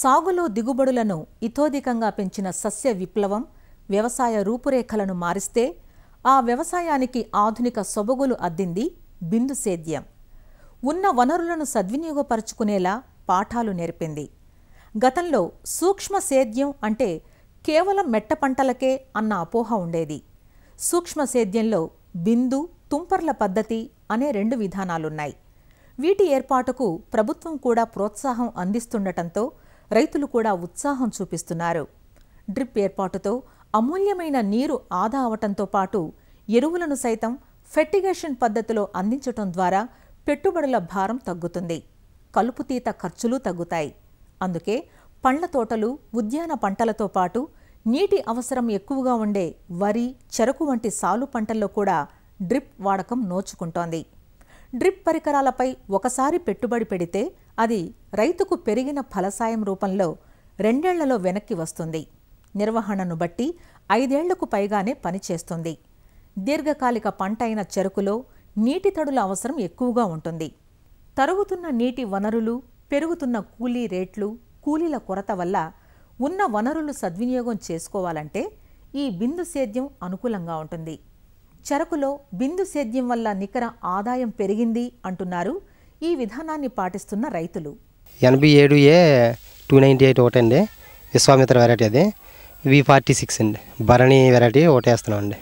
సాగులో దిగుబడులను ఇథోధికంగా పెంచిన సస్య విప్లవం వ్యవసాయ రూపురేఖలను మారిస్తే ఆ వ్యవసాయానికి ఆధునిక సొబగులు అద్దింది బిందు సేద్యం ఉన్న వనరులను సద్వినియోగపరుచుకునేలా పాఠాలు నేర్పింది గతంలో సూక్ష్మ సేద్యం అంటే కేవలం మెట్ట పంటలకే అన్న అపోహ ఉండేది సూక్ష్మ సేద్యంలో బిందు తుంపర్ల పద్ధతి అనే రెండు విధానాలున్నాయి వీటి ఏర్పాటుకు ప్రభుత్వం కూడా ప్రోత్సాహం అందిస్తుండటంతో రైతులు కూడా ఉత్సాహం చూపిస్తున్నారు డ్రిప్ ఏర్పాటుతో అమూల్యమైన నీరు ఆదా అవటంతో పాటు ఎరువులను సైతం ఫెర్టిగేషన్ పద్ధతిలో అందించటం ద్వారా పెట్టుబడుల భారం తగ్గుతుంది కలుపుతీత ఖర్చులు తగ్గుతాయి అందుకే పండ్ల తోటలు ఉద్యాన పంటలతో పాటు నీటి అవసరం ఎక్కువగా ఉండే వరి చెరకు వంటి సాలు పంటల్లో కూడా డ్రిప్ వాడకం నోచుకుంటోంది డ్రిప్ పరికరాలపై ఒకసారి పెట్టుబడి పెడితే అది రైతుకు పెరిగిన ఫలసాయం రూపంలో రెండేళ్లలో వెనక్కి వస్తుంది నిర్వహణను బట్టి ఐదేళ్లకు పైగానే పనిచేస్తుంది దీర్ఘకాలిక పంట అయిన చెరుకులో నీటి తడుల అవసరం ఎక్కువగా ఉంటుంది తరుగుతున్న నీటి వనరులు పెరుగుతున్న కూలీ రేట్లు కూలీల కొరత వల్ల ఉన్న వనరులు సద్వినియోగం చేసుకోవాలంటే ఈ బిందు సేద్యం అనుకూలంగా ఉంటుంది చెరకులో బిందు సేద్యం వల్ల నికర ఆదాయం పెరిగింది అంటున్నారు ఈ విధానాన్ని పాటిస్తున్న రైతులు ఎనభై ఏడు ఏ టూ నైంటీ ఎయిట్ ఒకటి అండి విశ్వామిత్ర వెరైటీ అది వి ఫార్టీ సిక్స్ అండి భరణి వెరైటీ ఒకటి వేస్తున్నాం అండి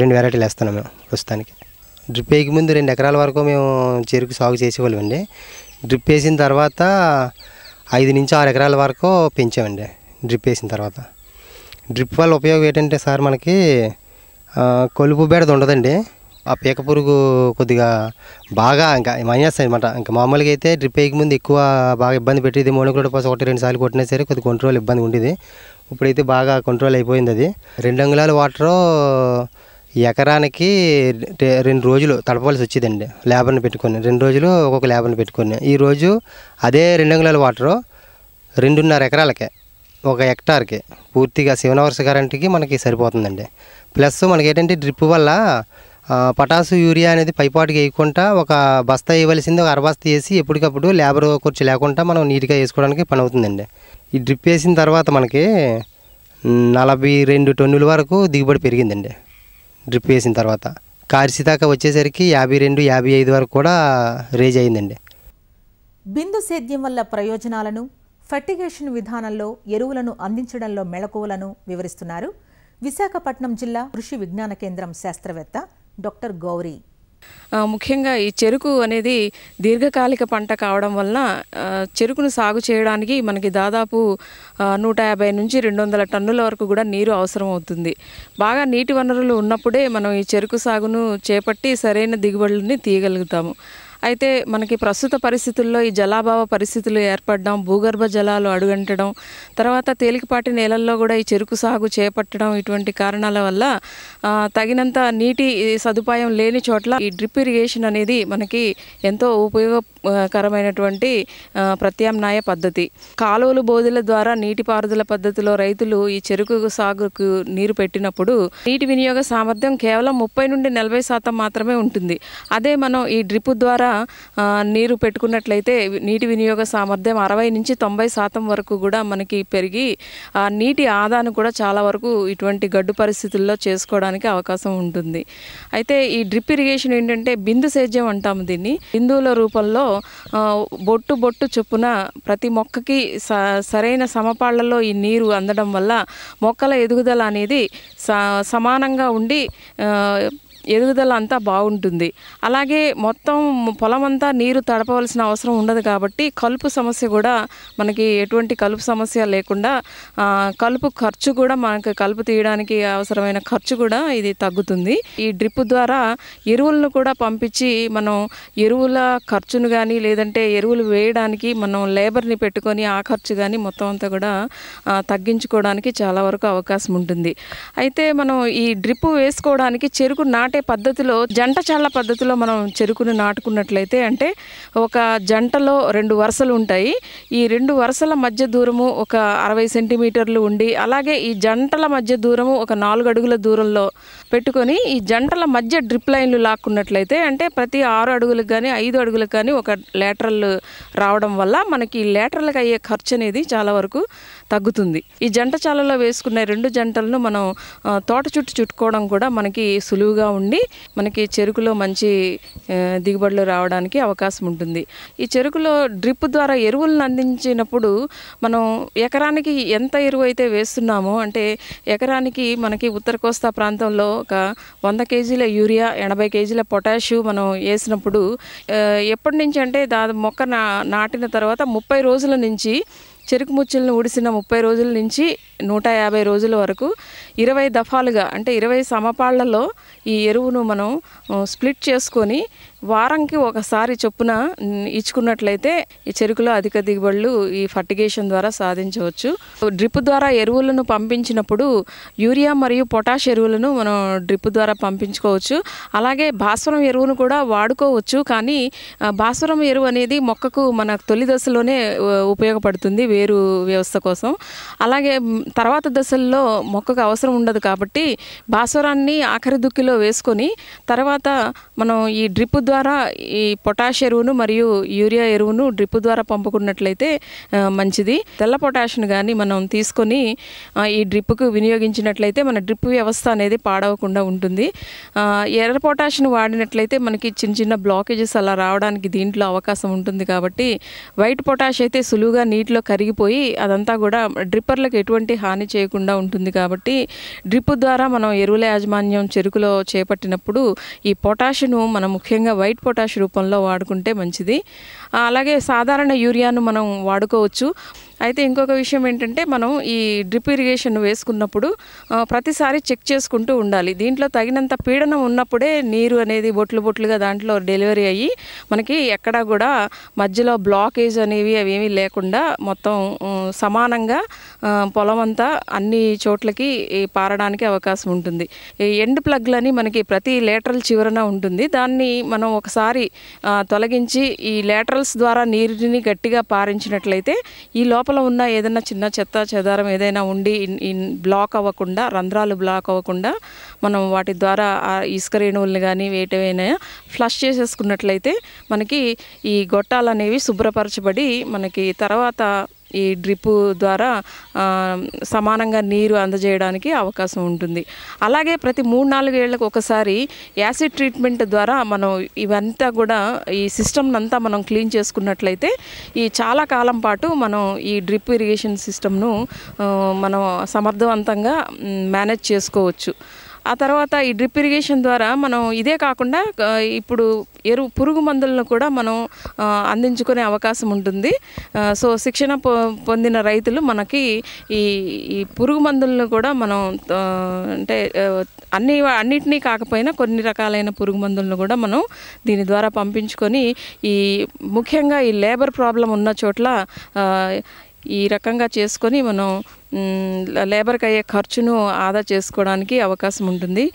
రెండు వెరైటీలు వేస్తున్నాం మేము ప్రస్తుతానికి డ్రిప్ వేయక ముందు రెండు ఎకరాల వరకు మేము చెరుకు సాగు చేసేవాళ్ళమండి డ్రిప్ వేసిన తర్వాత ఐదు నుంచి ఆరు ఎకరాల వరకు పెంచామండి డ్రిప్ వేసిన తర్వాత డ్రిప్ వల్ల ఉపయోగం ఏంటంటే సార్ మనకి కలుపు బేడది ఉండదండి ఆ పీక పురుగు కొద్దిగా బాగా ఇంకా మైనస్ అనమాట ఇంకా మామూలుగా అయితే డ్రిప్ వేయక ముందు ఎక్కువ బాగా ఇబ్బంది పెట్టేది మోనోక్లోడ్ పాస్ ఒకటి రెండు సార్లు కొట్టినా సరే కొద్దిగా కంట్రోల్ ఇబ్బంది ఉండేది ఇప్పుడైతే బాగా కంట్రోల్ అయిపోయింది అది రెండు అంగుళాల వాటరు ఎకరానికి రెండు రోజులు తడపవలసి వచ్చేదండి లేబర్ని పెట్టుకొని రెండు రోజులు ఒక్కొక్క లేబర్ని పెట్టుకొని ఈరోజు అదే రెండు అంగుళాల వాటరు రెండున్నర ఎకరాలకే ఒక హెక్టార్కి పూర్తిగా సెవెన్ అవర్స్ గ్యారంటీకి మనకి సరిపోతుందండి ప్లస్ మనకి ఏంటంటే డ్రిప్ వల్ల పటాసు యూరియా అనేది పైపాటు వేయకుండా ఒక బస్తా వేయవలసింది ఒక అరబస్తా వేసి ఎప్పటికప్పుడు లేబర్ ఖర్చు లేకుండా మనం నీట్గా వేసుకోవడానికి పని అవుతుందండి ఈ డ్రిప్ వేసిన తర్వాత మనకి నలభై రెండు టన్నుల వరకు దిగుబడి పెరిగిందండి డ్రిప్ వేసిన తర్వాత కార్సిదాకా వచ్చేసరికి యాభై రెండు యాభై ఐదు వరకు కూడా రేజ్ అయిందండి బిందు సేద్యం వల్ల ప్రయోజనాలను ఫర్టిగేషన్ విధానంలో ఎరువులను అందించడంలో మెళకువలను వివరిస్తున్నారు విశాఖపట్నం జిల్లా కృషి విజ్ఞాన కేంద్రం శాస్త్రవేత్త డాక్టర్ గౌరీ ముఖ్యంగా ఈ చెరుకు అనేది దీర్ఘకాలిక పంట కావడం వలన చెరుకును సాగు చేయడానికి మనకి దాదాపు నూట యాభై నుంచి రెండు వందల టన్నుల వరకు కూడా నీరు అవసరం అవుతుంది బాగా నీటి వనరులు ఉన్నప్పుడే మనం ఈ చెరుకు సాగును చేపట్టి సరైన దిగుబడులని తీయగలుగుతాము అయితే మనకి ప్రస్తుత పరిస్థితుల్లో ఈ జలాభావ పరిస్థితులు ఏర్పడడం భూగర్భ జలాలు అడుగంటడం తర్వాత తేలికపాటి నేలల్లో కూడా ఈ చెరుకు సాగు చేపట్టడం ఇటువంటి కారణాల వల్ల తగినంత నీటి సదుపాయం లేని చోట్ల ఈ డ్రిప్ ఇరిగేషన్ అనేది మనకి ఎంతో ఉపయోగకరమైనటువంటి ప్రత్యామ్నాయ పద్ధతి కాలువలు బోధుల ద్వారా నీటిపారుదల పద్ధతిలో రైతులు ఈ చెరుకు సాగుకు నీరు పెట్టినప్పుడు నీటి వినియోగ సామర్థ్యం కేవలం ముప్పై నుండి నలభై శాతం మాత్రమే ఉంటుంది అదే మనం ఈ డ్రిప్ ద్వారా కూడా నీరు పెట్టుకున్నట్లయితే నీటి వినియోగ సామర్థ్యం అరవై నుంచి తొంభై శాతం వరకు కూడా మనకి పెరిగి ఆ నీటి ఆదాను కూడా చాలా వరకు ఇటువంటి గడ్డు పరిస్థితుల్లో చేసుకోవడానికి అవకాశం ఉంటుంది అయితే ఈ డ్రిప్ ఇరిగేషన్ ఏంటంటే బిందు సేద్యం అంటాము దీన్ని బిందువుల రూపంలో బొట్టు బొట్టు చొప్పున ప్రతి మొక్కకి సరైన సమపాళ్లలో ఈ నీరు అందడం వల్ల మొక్కల ఎదుగుదల అనేది సమానంగా ఉండి ఎదుగుదల అంతా బాగుంటుంది అలాగే మొత్తం పొలం అంతా నీరు తడపవలసిన అవసరం ఉండదు కాబట్టి కలుపు సమస్య కూడా మనకి ఎటువంటి కలుపు సమస్య లేకుండా కలుపు ఖర్చు కూడా మనకు కలుపు తీయడానికి అవసరమైన ఖర్చు కూడా ఇది తగ్గుతుంది ఈ డ్రిప్ ద్వారా ఎరువులను కూడా పంపించి మనం ఎరువుల ఖర్చును కానీ లేదంటే ఎరువులు వేయడానికి మనం లేబర్ని పెట్టుకొని ఆ ఖర్చు కానీ మొత్తం అంతా కూడా తగ్గించుకోవడానికి చాలా వరకు అవకాశం ఉంటుంది అయితే మనం ఈ డ్రిప్ వేసుకోవడానికి చెరుకు నాటే నాటే పద్ధతిలో జంట చల్ల పద్ధతిలో మనం చెరుకును నాటుకున్నట్లయితే అంటే ఒక జంటలో రెండు వరుసలు ఉంటాయి ఈ రెండు వరుసల మధ్య దూరము ఒక అరవై సెంటీమీటర్లు ఉండి అలాగే ఈ జంటల మధ్య దూరము ఒక నాలుగు అడుగుల దూరంలో పెట్టుకొని ఈ జంటల మధ్య డ్రిప్ లైన్లు లాక్కున్నట్లయితే అంటే ప్రతి ఆరు అడుగులకు కానీ ఐదు అడుగులకు కానీ ఒక లేటరల్ రావడం వల్ల మనకి లేటరల్కి అయ్యే ఖర్చు అనేది చాలా వరకు తగ్గుతుంది ఈ జంట చాలలో వేసుకున్న రెండు జంటలను మనం తోట చుట్టూ చుట్టుకోవడం కూడా మనకి సులువుగా ఉండి మనకి చెరుకులో మంచి దిగుబడులు రావడానికి అవకాశం ఉంటుంది ఈ చెరుకులో డ్రిప్ ద్వారా ఎరువులను అందించినప్పుడు మనం ఎకరానికి ఎంత ఎరువు అయితే వేస్తున్నామో అంటే ఎకరానికి మనకి ఉత్తర కోస్తా ప్రాంతంలో ఒక వంద కేజీల యూరియా ఎనభై కేజీల పొటాషు మనం వేసినప్పుడు ఎప్పటి నుంచి అంటే దా మొక్క నాటిన తర్వాత ముప్పై రోజుల నుంచి చెరుకు ముచ్చులను ఊడిసిన ముప్పై రోజుల నుంచి నూట యాభై రోజుల వరకు ఇరవై దఫాలుగా అంటే ఇరవై సమపాళ్లలో ఈ ఎరువును మనం స్ప్లిట్ చేసుకొని వారంకి ఒకసారి చొప్పున ఇచ్చుకున్నట్లయితే ఈ చెరుకులో అధిక దిగుబడులు ఈ ఫర్టిగేషన్ ద్వారా సాధించవచ్చు డ్రిప్ ద్వారా ఎరువులను పంపించినప్పుడు యూరియా మరియు పొటాష్ ఎరువులను మనం డ్రిప్ ద్వారా పంపించుకోవచ్చు అలాగే భాస్వరం ఎరువును కూడా వాడుకోవచ్చు కానీ భాస్వరం ఎరువు అనేది మొక్కకు మన తొలి దశలోనే ఉపయోగపడుతుంది వేరు వ్యవస్థ కోసం అలాగే తర్వాత దశల్లో మొక్కకు అవసరం ఉండదు కాబట్టి భాస్వరాన్ని ఆఖరి దుక్కిలో వేసుకొని తర్వాత మనం ఈ డ్రిప్ ద్వారా ఈ పొటాష్ ఎరువును మరియు యూరియా ఎరువును డ్రిప్ ద్వారా పంపుకున్నట్లయితే మంచిది తెల్ల పొటాష్ను కానీ మనం తీసుకొని ఈ డ్రిప్కు వినియోగించినట్లయితే మన డ్రిప్ వ్యవస్థ అనేది పాడవకుండా ఉంటుంది ఎర్ర పొటాష్ను వాడినట్లయితే మనకి చిన్న చిన్న బ్లాకేజెస్ అలా రావడానికి దీంట్లో అవకాశం ఉంటుంది కాబట్టి వైట్ పొటాష్ అయితే సులువుగా నీటిలో కరిగిపోయి అదంతా కూడా డ్రిప్పర్లకు ఎటువంటి హాని చేయకుండా ఉంటుంది కాబట్టి డ్రిప్ ద్వారా మనం ఎరువుల యాజమాన్యం చెరుకులో చేపట్టినప్పుడు ఈ పొటాష్ను మనం ముఖ్యంగా వైట్ పొటాష్ రూపంలో వాడుకుంటే మంచిది అలాగే సాధారణ యూరియాను మనం వాడుకోవచ్చు అయితే ఇంకొక విషయం ఏంటంటే మనం ఈ డ్రిప్ ఇరిగేషన్ వేసుకున్నప్పుడు ప్రతిసారి చెక్ చేసుకుంటూ ఉండాలి దీంట్లో తగినంత పీడనం ఉన్నప్పుడే నీరు అనేది బొట్లు బొట్లుగా దాంట్లో డెలివరీ అయ్యి మనకి ఎక్కడా కూడా మధ్యలో బ్లాకేజ్ అనేవి అవేమీ లేకుండా మొత్తం సమానంగా పొలం అంతా అన్ని చోట్లకి పారడానికి అవకాశం ఉంటుంది ఈ ఎండ్ ప్లగ్లని మనకి ప్రతి లేటరల్ చివరన ఉంటుంది దాన్ని మనం ఒకసారి తొలగించి ఈ లేటరల్స్ ద్వారా నీరుని గట్టిగా పారించినట్లయితే ఈ లోపల లోపల ఉన్న ఏదైనా చిన్న చెత్త చెదారం ఏదైనా ఉండి బ్లాక్ అవ్వకుండా రంధ్రాలు బ్లాక్ అవ్వకుండా మనం వాటి ద్వారా ఇసుక రేణువుల్ని కానీ వేటవైనా ఫ్లష్ చేసేసుకున్నట్లయితే మనకి ఈ గొట్టాలు అనేవి శుభ్రపరచబడి మనకి తర్వాత ఈ డ్రిప్ ద్వారా సమానంగా నీరు అందజేయడానికి అవకాశం ఉంటుంది అలాగే ప్రతి మూడు నాలుగు ఏళ్ళకు ఒకసారి యాసిడ్ ట్రీట్మెంట్ ద్వారా మనం ఇవంతా కూడా ఈ సిస్టమ్ అంతా మనం క్లీన్ చేసుకున్నట్లయితే ఈ చాలా కాలం పాటు మనం ఈ డ్రిప్ ఇరిగేషన్ సిస్టమ్ను మనం సమర్థవంతంగా మేనేజ్ చేసుకోవచ్చు ఆ తర్వాత ఈ డ్రిప్ ఇరిగేషన్ ద్వారా మనం ఇదే కాకుండా ఇప్పుడు ఎరువు పురుగు మందులను కూడా మనం అందించుకునే అవకాశం ఉంటుంది సో శిక్షణ పొందిన రైతులు మనకి ఈ ఈ పురుగు మందులను కూడా మనం అంటే అన్ని అన్నిటినీ కాకపోయినా కొన్ని రకాలైన పురుగు మందులను కూడా మనం దీని ద్వారా పంపించుకొని ఈ ముఖ్యంగా ఈ లేబర్ ప్రాబ్లం ఉన్న చోట్ల ఈ రకంగా చేసుకొని మనం లేబర్కి అయ్యే ఖర్చును ఆదా చేసుకోవడానికి అవకాశం ఉంటుంది